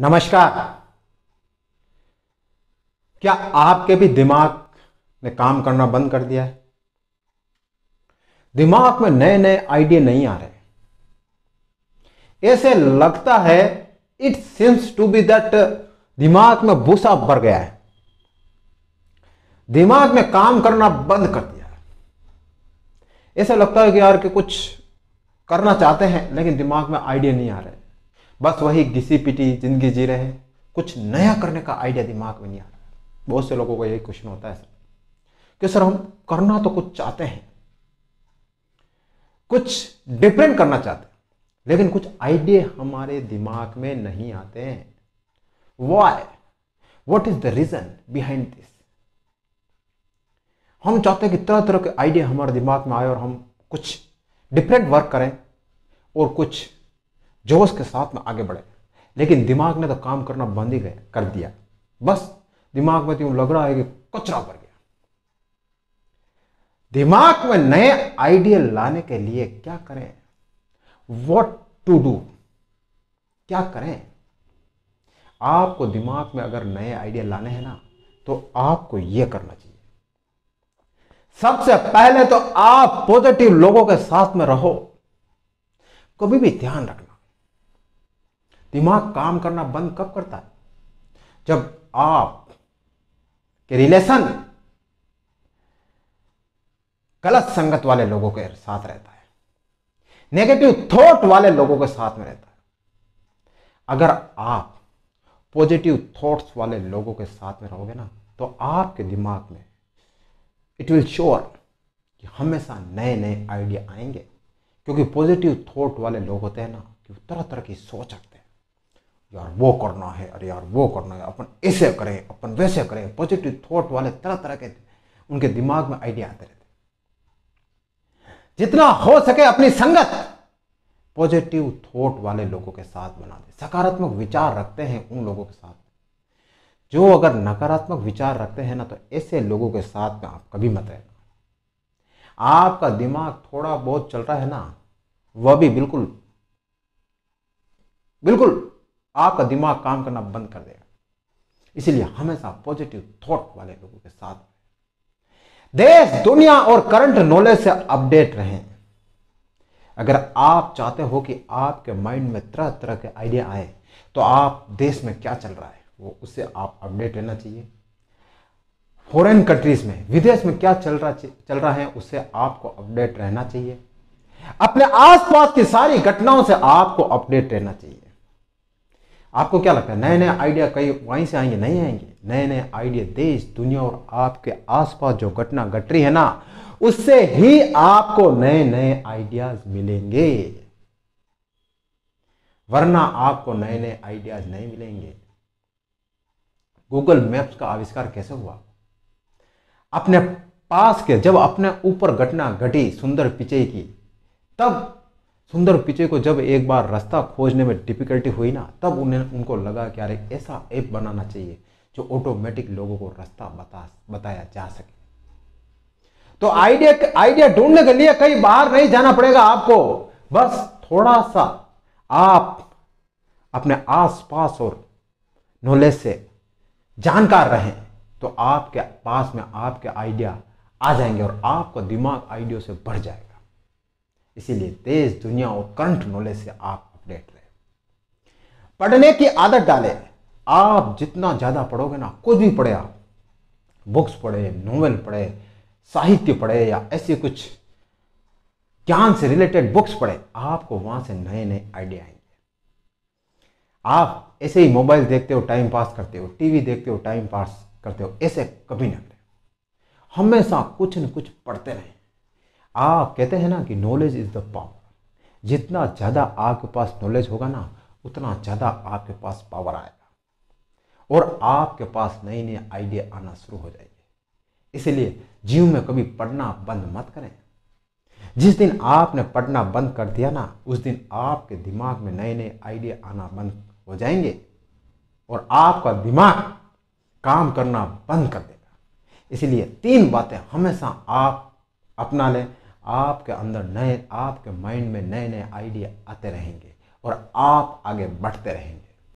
नमस्कार क्या आपके भी दिमाग ने काम करना बंद कर दिया है दिमाग में नए नए आइडिया नहीं आ रहे ऐसे लगता है it seems to be that दिमाग में भूसा भर गया है दिमाग में काम करना बंद कर दिया है ऐसे लगता है कि यार कि कुछ करना चाहते हैं लेकिन दिमाग में आइडिया नहीं आ रहे बस वही घिसी पिटी जिंदगी जी रहे हैं कुछ नया करने का आइडिया दिमाग में नहीं आ रहा बहुत से लोगों को यही क्वेश्चन होता है सर कि सर हम करना तो कुछ चाहते हैं कुछ डिफरेंट करना चाहते हैं लेकिन कुछ आइडिया हमारे दिमाग में नहीं आते हैं why what is the reason behind this हम चाहते हैं कि तरह तरह के आइडिया हमारे दिमाग में आए और हम कुछ डिफरेंट वर्क करें और कुछ जोश के साथ में आगे बढ़े लेकिन दिमाग ने तो काम करना बंद ही कर दिया बस दिमाग में तो यूं लग रहा है कि कचरा भर गया दिमाग में नए आइडिया लाने के लिए क्या करें वॉट टू डू क्या करें आपको दिमाग में अगर नए आइडिया लाने हैं ना तो आपको यह करना चाहिए सबसे पहले तो आप पॉजिटिव लोगों के साथ में रहो कभी भी ध्यान रखना दिमाग काम करना बंद कब करता है जब आप के रिलेशन गलत संगत वाले लोगों के साथ रहता है नेगेटिव थॉट वाले लोगों के साथ में रहता है अगर आप पॉजिटिव थॉट्स वाले लोगों के साथ में रहोगे ना तो आपके दिमाग में इट विल श्योर कि हमेशा नए नए आइडिया आएंगे क्योंकि पॉजिटिव थॉट वाले लोग होते हैं ना कि तरह तरह की सोच रखते यार वो करना है अरे यार वो करना है अपन ऐसे करें अपन वैसे करें पॉजिटिव थॉट वाले तरह तरह के उनके दिमाग में आइडिया आते रहते जितना हो सके अपनी संगत पॉजिटिव थॉट वाले लोगों के साथ बना दे सकारात्मक विचार रखते हैं उन लोगों के साथ जो अगर नकारात्मक विचार रखते हैं ना तो ऐसे लोगों के साथ में आप कभी मत रहना आपका दिमाग थोड़ा बहुत चल रहा है ना वह भी बिल्कुल बिल्कुल आपका दिमाग काम करना बंद कर देगा इसलिए हमेशा पॉजिटिव थॉट वाले लोगों के साथ देश दुनिया और करंट नॉलेज से अपडेट रहें अगर आप चाहते हो कि आपके माइंड में तरह तरह के आइडिया आए तो आप देश में क्या चल रहा है वो उससे आप अपडेट रहना चाहिए फॉरेन कंट्रीज में विदेश में क्या चल रहा चल रहा है उससे आपको अपडेट रहना चाहिए अपने आसपास की सारी घटनाओं से आपको अपडेट रहना चाहिए आपको क्या लगता है नए नए आइडिया कई वहीं से आएंगे नहीं आएंगे नए नए आइडिया देश दुनिया और आपके आसपास जो घटना घट रही है ना उससे ही आपको नए नए आइडियाज मिलेंगे वरना आपको नए नए आइडियाज नहीं मिलेंगे गूगल मैप्स का आविष्कार कैसे हुआ अपने पास के जब अपने ऊपर घटना घटी सुंदर पिचई की तब सुंदर पिचे को जब एक बार रास्ता खोजने में डिफिकल्टी हुई ना तब उन्हें उनको लगा कि अरे ऐसा ऐप बनाना चाहिए जो ऑटोमेटिक लोगों को रास्ता बता बताया जा सके तो आइडिया आइडिया ढूंढने के लिए कहीं बाहर नहीं जाना पड़ेगा आपको बस थोड़ा सा आप अपने आसपास और नॉलेज से जानकार रहें तो आपके पास में आपके आइडिया आ जाएंगे और आपका दिमाग आइडियो से बढ़ जाएगा इसीलिए तेज दुनिया और करंट नॉलेज से आप अपडेट रहे पढ़ने की आदत डालें आप जितना ज़्यादा पढ़ोगे ना कुछ भी पढ़े आप बुक्स पढ़े नोवेल पढ़े साहित्य पढ़े या ऐसे कुछ ज्ञान से रिलेटेड बुक्स पढ़े आपको वहां से नए नए आइडिया आएंगे आप ऐसे ही मोबाइल देखते हो टाइम पास करते हो टीवी देखते हो टाइम पास करते हो ऐसे कभी ना करें हमेशा कुछ न कुछ पढ़ते रहें आप कहते हैं ना कि नॉलेज इज़ द पावर जितना ज़्यादा आपके पास नॉलेज होगा ना उतना ज़्यादा आपके पास पावर आएगा और आपके पास नए नए आइडिया आना शुरू हो जाएंगे इसलिए जीव में कभी पढ़ना बंद मत करें जिस दिन आपने पढ़ना बंद कर दिया ना उस दिन आपके दिमाग में नए नए आइडिया आना बंद हो जाएंगे और आपका दिमाग काम करना बंद कर देगा इसलिए तीन बातें हमेशा आप अपना लें आपके अंदर नए आपके माइंड में नए नए आइडिया आते रहेंगे और आप आगे बढ़ते रहेंगे